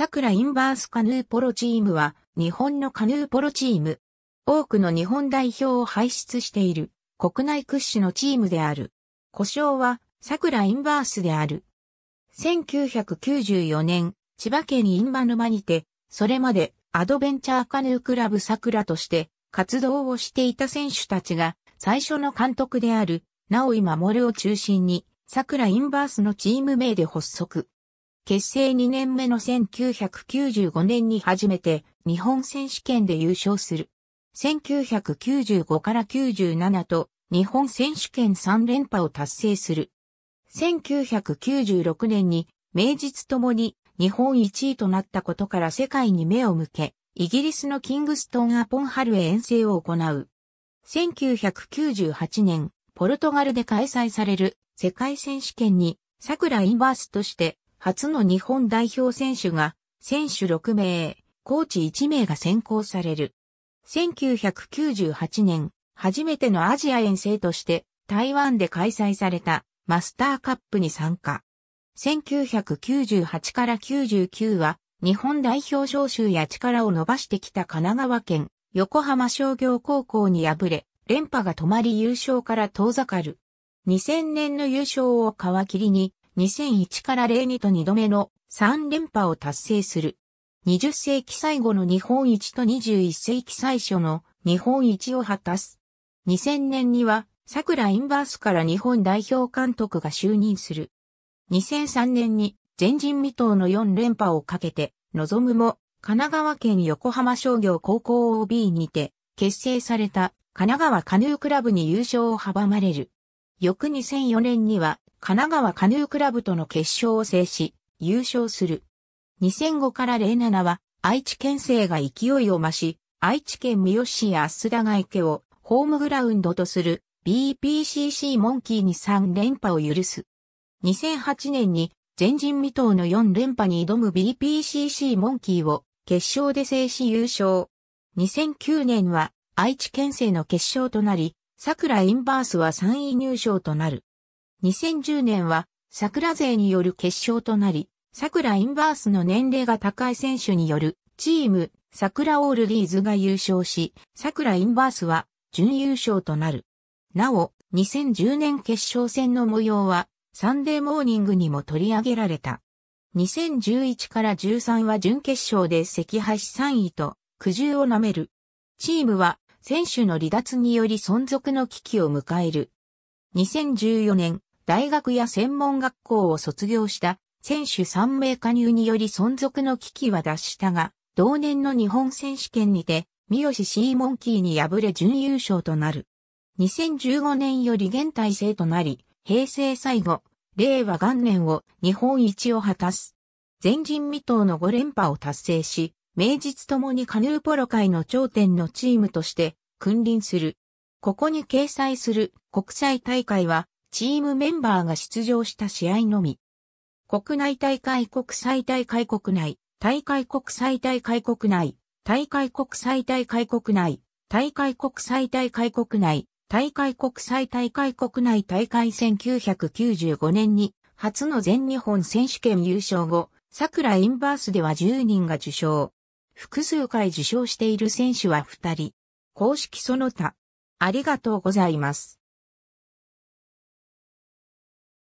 桜インバースカヌーポロチームは日本のカヌーポロチーム。多くの日本代表を輩出している国内屈指のチームである。故障は桜インバースである。1994年、千葉県イン馬沼にて、それまでアドベンチャーカヌークラブ桜として活動をしていた選手たちが最初の監督である、直井守を中心に桜インバースのチーム名で発足。結成2年目の1995年に初めて日本選手権で優勝する。1995から97と日本選手権3連覇を達成する。1996年に名実ともに日本1位となったことから世界に目を向け、イギリスのキングストンアポンハルへ遠征を行う。1998年、ポルトガルで開催される世界選手権に桜インバースとして初の日本代表選手が、選手6名、コーチ1名が選考される。1998年、初めてのアジア遠征として、台湾で開催されたマスターカップに参加。1998から99は、日本代表招集や力を伸ばしてきた神奈川県、横浜商業高校に敗れ、連覇が止まり優勝から遠ざかる。2000年の優勝を皮切りに、2001から02と2度目の3連覇を達成する。20世紀最後の日本一と21世紀最初の日本一を果たす。2000年には桜インバースから日本代表監督が就任する。2003年に前人未到の4連覇をかけて、望むも、神奈川県横浜商業高校 OB にて、結成された神奈川カヌークラブに優勝を阻まれる。翌2004年には神奈川カヌークラブとの決勝を制し、優勝する。2005から07は、愛知県勢が勢いを増し、愛知県三好市や須田が池をホームグラウンドとする BPCC モンキーに3連覇を許す。2008年に前人未到の4連覇に挑む BPCC モンキーを決勝で制し優勝。2009年は愛知県勢の決勝となり、桜インバースは3位入賞となる。2010年は桜勢による決勝となり、桜インバースの年齢が高い選手によるチーム桜オールディーズが優勝し、桜インバースは準優勝となる。なお、2010年決勝戦の模様はサンデーモーニングにも取り上げられた。2011から13は準決勝で赤橋3位と苦渋を舐める。チームは選手の離脱により存続の危機を迎える。2014年、大学や専門学校を卒業した選手3名加入により存続の危機は脱したが、同年の日本選手権にて、三好シーモンキーに敗れ準優勝となる。2015年より現体制となり、平成最後、令和元年を日本一を果たす。前人未到の5連覇を達成し、名実ともにカヌーポロ界の頂点のチームとして君臨する。ここに掲載する国際大会はチームメンバーが出場した試合のみ。国内大会国際大会国内、大会国際大会国内、大会国際大会国内、大会国際大会国内、大会国際大会国内大会1995年に初の全日本選手権優勝後、桜インバースでは10人が受賞。複数回受賞している選手は2人。公式その他。ありがとうございます。